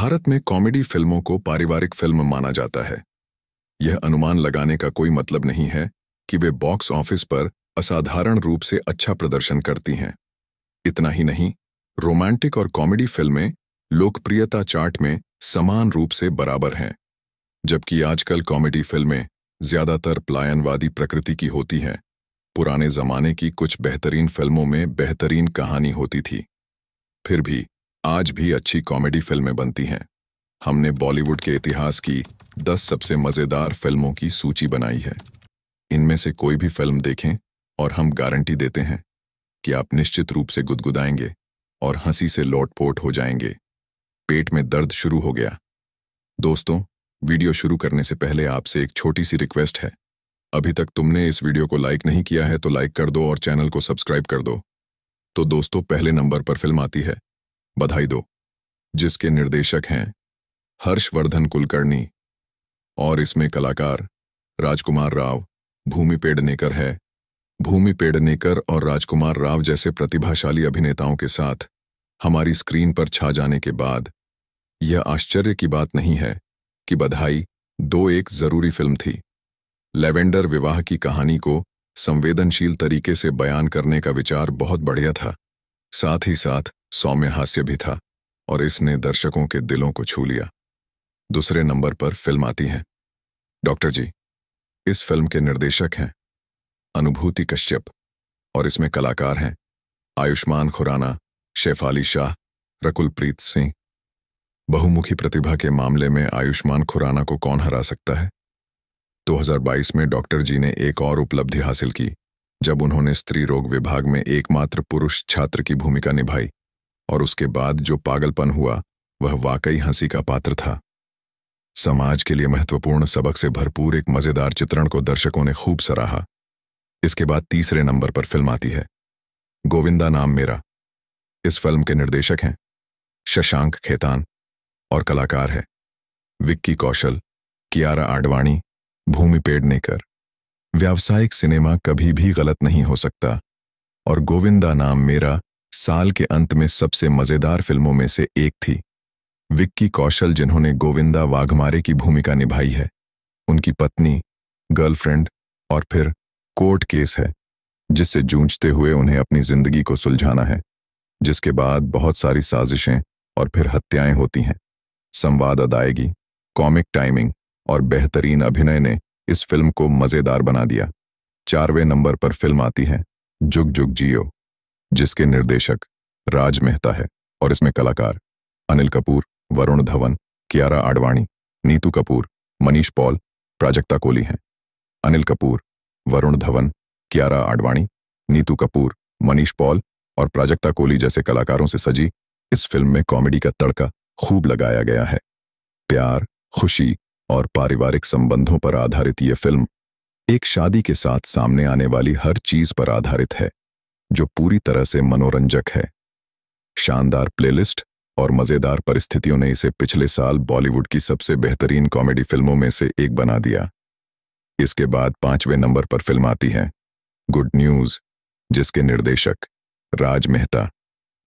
भारत में कॉमेडी फिल्मों को पारिवारिक फिल्म माना जाता है यह अनुमान लगाने का कोई मतलब नहीं है कि वे बॉक्स ऑफिस पर असाधारण रूप से अच्छा प्रदर्शन करती हैं इतना ही नहीं रोमांटिक और कॉमेडी फिल्में लोकप्रियता चार्ट में समान रूप से बराबर हैं जबकि आजकल कॉमेडी फिल्में ज्यादातर प्लायनवादी प्रकृति की होती हैं पुराने जमाने की कुछ बेहतरीन फिल्मों में बेहतरीन कहानी होती थी फिर भी आज भी अच्छी कॉमेडी फिल्में बनती हैं हमने बॉलीवुड के इतिहास की दस सबसे मज़ेदार फिल्मों की सूची बनाई है इनमें से कोई भी फिल्म देखें और हम गारंटी देते हैं कि आप निश्चित रूप से गुदगुदाएंगे और हंसी से लौटपोट हो जाएंगे पेट में दर्द शुरू हो गया दोस्तों वीडियो शुरू करने से पहले आपसे एक छोटी सी रिक्वेस्ट है अभी तक तुमने इस वीडियो को लाइक नहीं किया है तो लाइक कर दो और चैनल को सब्सक्राइब कर दो तो दोस्तों पहले नंबर पर फिल्म आती है बधाई दो जिसके निर्देशक हैं हर्षवर्धन कुलकर्णी और इसमें कलाकार राजकुमार राव भूमि पेड़नेकर है भूमि पेड़नेकर और राजकुमार राव जैसे प्रतिभाशाली अभिनेताओं के साथ हमारी स्क्रीन पर छा जाने के बाद यह आश्चर्य की बात नहीं है कि बधाई दो एक जरूरी फिल्म थी लेवेंडर विवाह की कहानी को संवेदनशील तरीके से बयान करने का विचार बहुत बढ़िया था साथ ही साथ सौम्य हास्य भी था और इसने दर्शकों के दिलों को छू लिया दूसरे नंबर पर फिल्म आती है डॉक्टर जी इस फिल्म के निर्देशक हैं अनुभूति कश्यप और इसमें कलाकार हैं आयुष्मान खुराना शेफाली शाह रकुलप्रीत सिंह बहुमुखी प्रतिभा के मामले में आयुष्मान खुराना को कौन हरा सकता है 2022 में डॉक्टर जी ने एक और उपलब्धि हासिल की जब उन्होंने स्त्री रोग विभाग में एकमात्र पुरुष छात्र की भूमिका निभाई और उसके बाद जो पागलपन हुआ वह वाकई हंसी का पात्र था समाज के लिए महत्वपूर्ण सबक से भरपूर एक मजेदार चित्रण को दर्शकों ने खूब सराहा इसके बाद तीसरे नंबर पर फिल्म आती है गोविंदा नाम मेरा इस फिल्म के निर्देशक हैं शशांक खेतान और कलाकार है विक्की कौशल कियारा आडवाणी भूमि पेडनेकर व्यावसायिक सिनेमा कभी भी गलत नहीं हो सकता और गोविंदा नाम मेरा साल के अंत में सबसे मजेदार फिल्मों में से एक थी विक्की कौशल जिन्होंने गोविंदा वाघमारे की भूमिका निभाई है उनकी पत्नी गर्लफ्रेंड और फिर कोर्ट केस है जिससे जूझते हुए उन्हें अपनी जिंदगी को सुलझाना है जिसके बाद बहुत सारी साजिशें और फिर हत्याएं होती हैं संवाद अदायगी कॉमिक टाइमिंग और बेहतरीन अभिनय ने इस फिल्म को मजेदार बना दिया चारवें नंबर पर फिल्म आती है जुग जुग जियो जिसके निर्देशक राज मेहता है और इसमें कलाकार अनिल कपूर वरुण धवन कियारा आडवाणी नीतू कपूर मनीष पॉल प्राजक्ता कोहली हैं अनिल कपूर वरुण धवन कियारा आडवाणी नीतू कपूर मनीष पॉल और प्राजक्ता कोहली जैसे कलाकारों से सजी इस फिल्म में कॉमेडी का तड़का खूब लगाया गया है प्यार खुशी और पारिवारिक संबंधों पर आधारित ये फिल्म एक शादी के साथ सामने आने वाली हर चीज पर आधारित है जो पूरी तरह से मनोरंजक है शानदार प्लेलिस्ट और मज़ेदार परिस्थितियों ने इसे पिछले साल बॉलीवुड की सबसे बेहतरीन कॉमेडी फिल्मों में से एक बना दिया इसके बाद पांचवें नंबर पर फिल्म आती है गुड न्यूज़ जिसके निर्देशक राज मेहता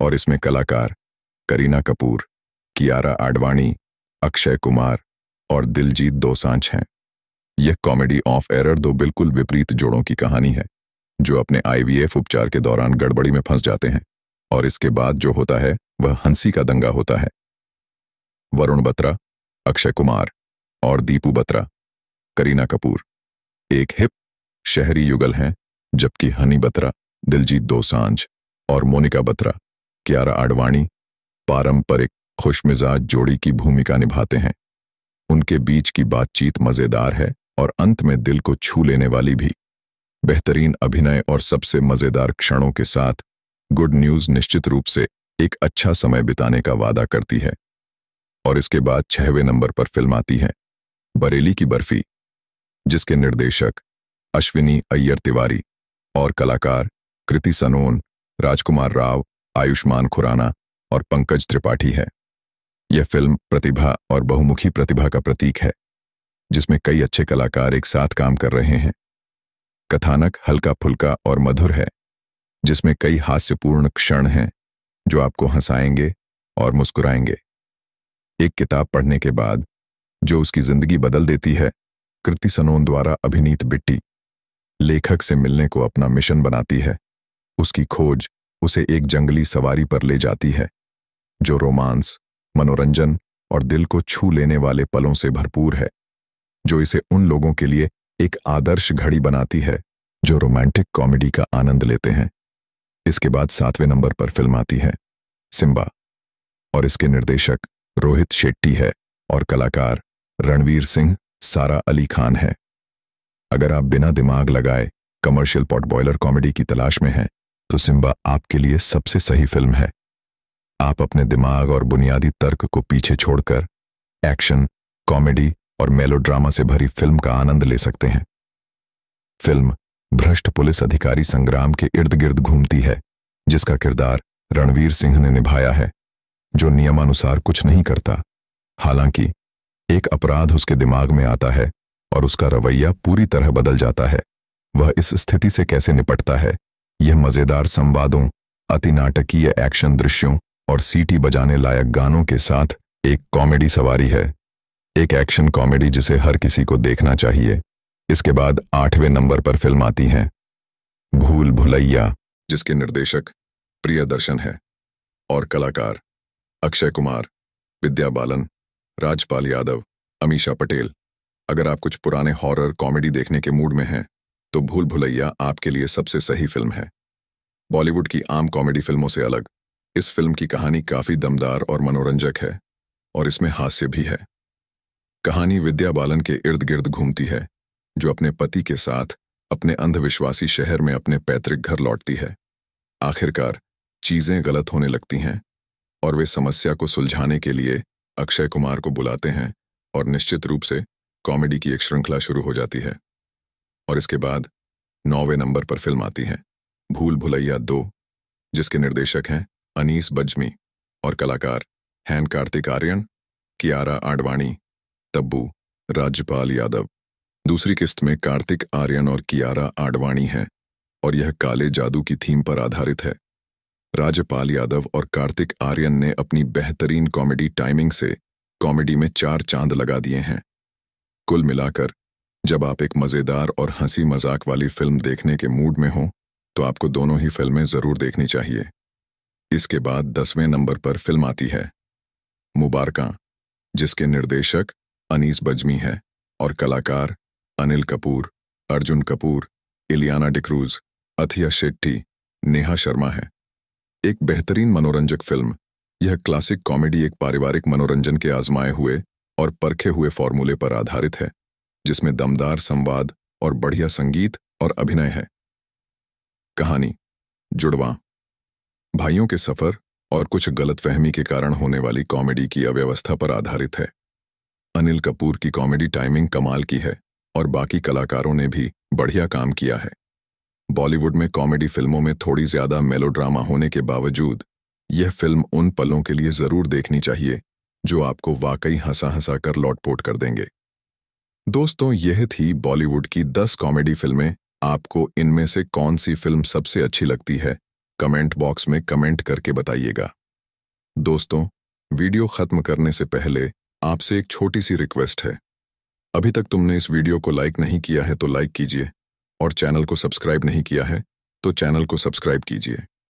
और इसमें कलाकार करीना कपूर कियारा आडवाणी अक्षय कुमार और दिलजीत दोसांझ हैं यह कॉमेडी ऑफ एरर दो बिल्कुल विपरीत जोड़ों की कहानी है जो अपने आईवीएफ उपचार के दौरान गड़बड़ी में फंस जाते हैं और इसके बाद जो होता है वह हंसी का दंगा होता है वरुण बत्रा अक्षय कुमार और दीपू बत्रा करीना कपूर एक हिप शहरी युगल हैं जबकि हनी बत्रा दिलजीत दोसांझ और मोनिका बत्रा क्यारा आडवाणी पारंपरिक खुशमिजाज जोड़ी की भूमिका निभाते हैं उनके बीच की बातचीत मजेदार है और अंत में दिल को छू लेने वाली भी बेहतरीन अभिनय और सबसे मज़ेदार क्षणों के साथ गुड न्यूज़ निश्चित रूप से एक अच्छा समय बिताने का वादा करती है और इसके बाद छहवें नंबर पर फिल्म आती है बरेली की बर्फी जिसके निर्देशक अश्विनी अय्यर तिवारी और कलाकार कृति सनोन राजकुमार राव आयुष्मान खुराना और पंकज त्रिपाठी है यह फिल्म प्रतिभा और बहुमुखी प्रतिभा का प्रतीक है जिसमें कई अच्छे कलाकार एक साथ काम कर रहे हैं कथानक हल्का फुल्का और मधुर है जिसमें कई हास्यपूर्ण क्षण हैं जो आपको हंसाएंगे और मुस्कुराएंगे एक किताब पढ़ने के बाद जो उसकी जिंदगी बदल देती है कृति सनोन द्वारा अभिनीत बिट्टी लेखक से मिलने को अपना मिशन बनाती है उसकी खोज उसे एक जंगली सवारी पर ले जाती है जो रोमांस मनोरंजन और दिल को छू लेने वाले पलों से भरपूर है जो इसे उन लोगों के लिए एक आदर्श घड़ी बनाती है जो रोमांटिक कॉमेडी का आनंद लेते हैं इसके बाद सातवें नंबर पर फिल्म आती है सिम्बा और इसके निर्देशक रोहित शेट्टी है और कलाकार रणवीर सिंह सारा अली खान है अगर आप बिना दिमाग लगाए कमर्शियल पॉट बॉयलर कॉमेडी की तलाश में हैं तो सिम्बा आपके लिए सबसे सही फिल्म है आप अपने दिमाग और बुनियादी तर्क को पीछे छोड़कर एक्शन कॉमेडी और मेलोड्रामा से भरी फिल्म का आनंद ले सकते हैं फिल्म भ्रष्ट पुलिस अधिकारी संग्राम के इर्द गिर्द घूमती है जिसका किरदार रणवीर सिंह ने निभाया है जो नियमानुसार कुछ नहीं करता हालांकि एक अपराध उसके दिमाग में आता है और उसका रवैया पूरी तरह बदल जाता है वह इस स्थिति से कैसे निपटता है यह मजेदार संवादों अति नाटकीय एक्शन दृश्यों और सीटी बजाने लायक गानों के साथ एक कॉमेडी सवारी है एक एक्शन कॉमेडी जिसे हर किसी को देखना चाहिए इसके बाद आठवें नंबर पर फिल्म आती है भूल भुलैया जिसके निर्देशक प्रियदर्शन है और कलाकार अक्षय कुमार विद्या बालन राजपाल यादव अमीशा पटेल अगर आप कुछ पुराने हॉरर कॉमेडी देखने के मूड में हैं तो भूल भुलैया आपके लिए सबसे सही फिल्म है बॉलीवुड की आम कॉमेडी फिल्मों से अलग इस फिल्म की कहानी काफ़ी दमदार और मनोरंजक है और इसमें हास्य भी है कहानी विद्या बालन के इर्द गिर्द घूमती है जो अपने पति के साथ अपने अंधविश्वासी शहर में अपने पैतृक घर लौटती है आखिरकार चीजें गलत होने लगती हैं और वे समस्या को सुलझाने के लिए अक्षय कुमार को बुलाते हैं और निश्चित रूप से कॉमेडी की एक श्रृंखला शुरू हो जाती है और इसके बाद नौवे नंबर पर फिल्म आती है भूल भुलैया दो जिसके निर्देशक हैं अनीस बजमी और कलाकार हैन कार्तिक आर्यन कियारा आडवाणी तब्बू राज्यपाल यादव दूसरी किस्त में कार्तिक आर्यन और कियारा आडवाणी हैं और यह काले जादू की थीम पर आधारित है राज्यपाल यादव और कार्तिक आर्यन ने अपनी बेहतरीन कॉमेडी टाइमिंग से कॉमेडी में चार चांद लगा दिए हैं कुल मिलाकर जब आप एक मज़ेदार और हंसी मजाक वाली फिल्म देखने के मूड में हों तो आपको दोनों ही फिल्में ज़रूर देखनी चाहिए इसके बाद दसवें नंबर पर फिल्म आती है मुबारका जिसके निर्देशक अनीस बजमी है और कलाकार अनिल कपूर अर्जुन कपूर इलियाना डिक्रूज अथिया शेट्टी नेहा शर्मा है एक बेहतरीन मनोरंजक फिल्म यह क्लासिक कॉमेडी एक पारिवारिक मनोरंजन के आजमाए हुए और परखे हुए फॉर्मूले पर आधारित है जिसमें दमदार संवाद और बढ़िया संगीत और अभिनय है कहानी जुड़वा भाइयों के सफर और कुछ गलतफहमी के कारण होने वाली कॉमेडी की अव्यवस्था पर आधारित है अनिल कपूर की कॉमेडी टाइमिंग कमाल की है और बाकी कलाकारों ने भी बढ़िया काम किया है बॉलीवुड में कॉमेडी फिल्मों में थोड़ी ज्यादा मेलोड्रामा होने के बावजूद यह फिल्म उन पलों के लिए जरूर देखनी चाहिए जो आपको वाकई हंसा हंसा कर लौटपोट कर देंगे दोस्तों यह थी बॉलीवुड की दस कॉमेडी फिल्में आपको इनमें से कौन सी फिल्म सबसे अच्छी लगती है कमेंट बॉक्स में कमेंट करके बताइएगा दोस्तों वीडियो खत्म करने से पहले आपसे एक छोटी सी रिक्वेस्ट है अभी तक तुमने इस वीडियो को लाइक नहीं किया है तो लाइक कीजिए और चैनल को सब्सक्राइब नहीं किया है तो चैनल को सब्सक्राइब कीजिए